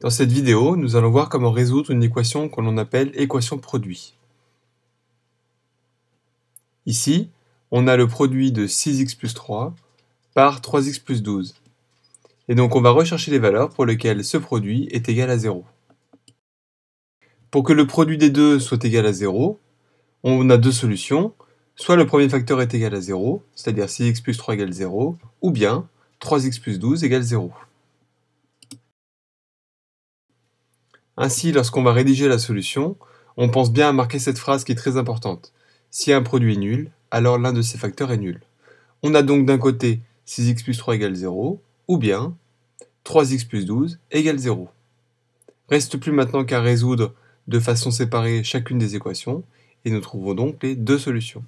Dans cette vidéo, nous allons voir comment résoudre une équation qu'on appelle équation produit. Ici, on a le produit de 6x plus 3 par 3x plus 12. Et donc on va rechercher les valeurs pour lesquelles ce produit est égal à 0. Pour que le produit des deux soit égal à 0, on a deux solutions. Soit le premier facteur est égal à 0, c'est-à-dire 6x plus 3 égale 0, ou bien 3x plus 12 égale 0. Ainsi, lorsqu'on va rédiger la solution, on pense bien à marquer cette phrase qui est très importante. Si un produit est nul, alors l'un de ces facteurs est nul. On a donc d'un côté 6x plus 3 égale 0, ou bien 3x plus 12 égale 0. Reste plus maintenant qu'à résoudre de façon séparée chacune des équations, et nous trouvons donc les deux solutions.